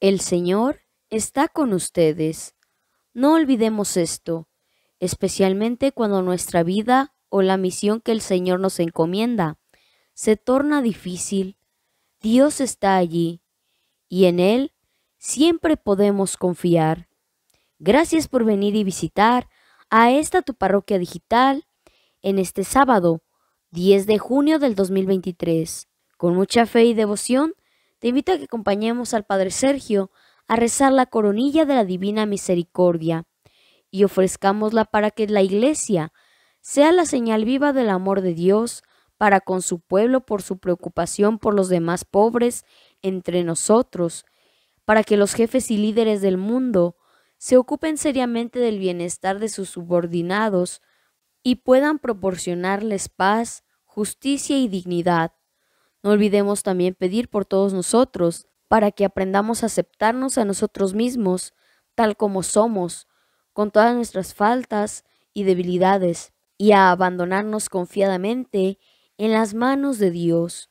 El Señor está con ustedes. No olvidemos esto, especialmente cuando nuestra vida o la misión que el Señor nos encomienda se torna difícil. Dios está allí y en Él siempre podemos confiar. Gracias por venir y visitar a esta tu parroquia digital en este sábado 10 de junio del 2023. Con mucha fe y devoción te invito a que acompañemos al Padre Sergio a rezar la coronilla de la Divina Misericordia y ofrezcámosla para que la Iglesia sea la señal viva del amor de Dios para con su pueblo por su preocupación por los demás pobres entre nosotros, para que los jefes y líderes del mundo se ocupen seriamente del bienestar de sus subordinados y puedan proporcionarles paz, justicia y dignidad. No olvidemos también pedir por todos nosotros, para que aprendamos a aceptarnos a nosotros mismos, tal como somos, con todas nuestras faltas y debilidades, y a abandonarnos confiadamente en las manos de Dios.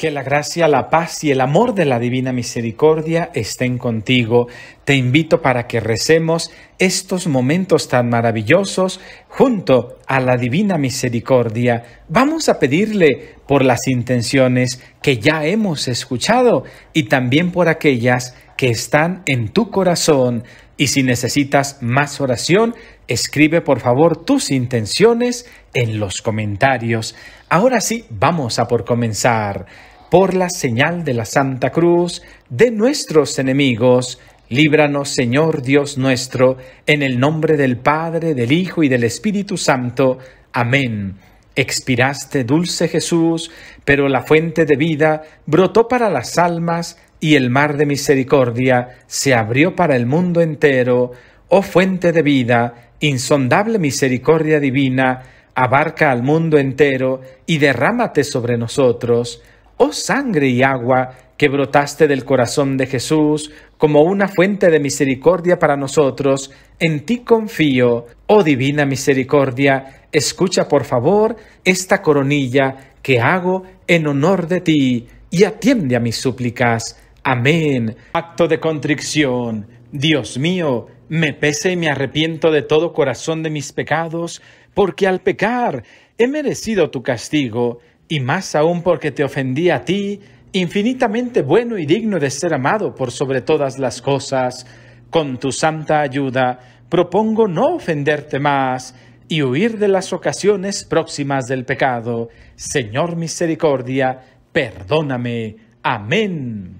Que la gracia, la paz y el amor de la divina misericordia estén contigo. Te invito para que recemos estos momentos tan maravillosos junto a la divina misericordia. Vamos a pedirle por las intenciones que ya hemos escuchado y también por aquellas que están en tu corazón. Y si necesitas más oración, escribe por favor tus intenciones en los comentarios. Ahora sí, vamos a por comenzar por la señal de la Santa Cruz, de nuestros enemigos. Líbranos, Señor Dios nuestro, en el nombre del Padre, del Hijo y del Espíritu Santo. Amén. Expiraste, dulce Jesús, pero la fuente de vida brotó para las almas y el mar de misericordia se abrió para el mundo entero. Oh fuente de vida, insondable misericordia divina, abarca al mundo entero y derrámate sobre nosotros oh sangre y agua que brotaste del corazón de Jesús como una fuente de misericordia para nosotros, en ti confío, oh divina misericordia, escucha por favor esta coronilla que hago en honor de ti y atiende a mis súplicas. Amén. Acto de contrición. Dios mío, me pese y me arrepiento de todo corazón de mis pecados, porque al pecar he merecido tu castigo y más aún porque te ofendí a ti, infinitamente bueno y digno de ser amado por sobre todas las cosas. Con tu santa ayuda propongo no ofenderte más y huir de las ocasiones próximas del pecado. Señor misericordia, perdóname. Amén.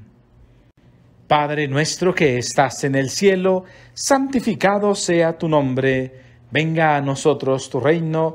Padre nuestro que estás en el cielo, santificado sea tu nombre. Venga a nosotros tu reino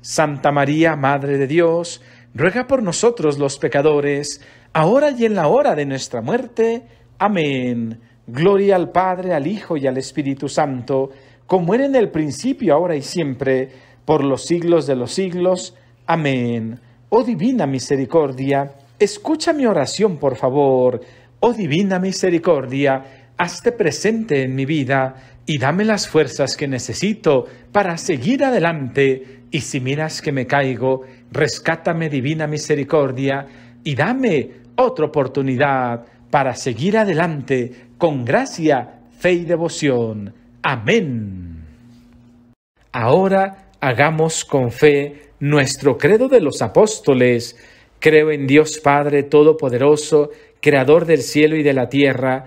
Santa María, Madre de Dios, ruega por nosotros los pecadores, ahora y en la hora de nuestra muerte. Amén. Gloria al Padre, al Hijo y al Espíritu Santo, como era en el principio, ahora y siempre, por los siglos de los siglos. Amén. Oh divina misericordia, escucha mi oración, por favor. Oh divina misericordia, hazte presente en mi vida y dame las fuerzas que necesito para seguir adelante y si miras que me caigo, rescátame divina misericordia y dame otra oportunidad para seguir adelante con gracia, fe y devoción. Amén. Ahora hagamos con fe nuestro credo de los apóstoles. Creo en Dios Padre Todopoderoso, Creador del cielo y de la tierra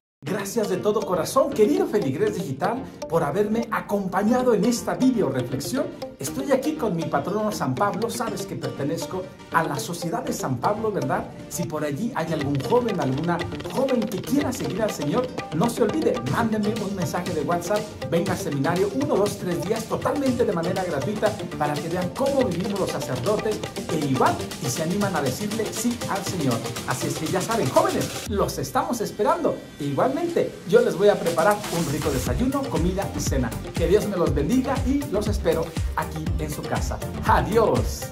Gracias de todo corazón, querido Feligres Digital, por haberme acompañado en esta video reflexión. Estoy aquí con mi patrono San Pablo, sabes que pertenezco a la Sociedad de San Pablo, ¿verdad? Si por allí hay algún joven, alguna joven que quiera seguir al Señor, no se olvide, mándenme un mensaje de WhatsApp, venga al seminario uno, dos, tres días totalmente de manera gratuita para que vean cómo vivimos los sacerdotes e igual y se animan a decirle sí al Señor. Así es que ya saben, jóvenes, los estamos esperando. igual yo les voy a preparar un rico desayuno, comida y cena. Que Dios me los bendiga y los espero aquí en su casa. Adiós.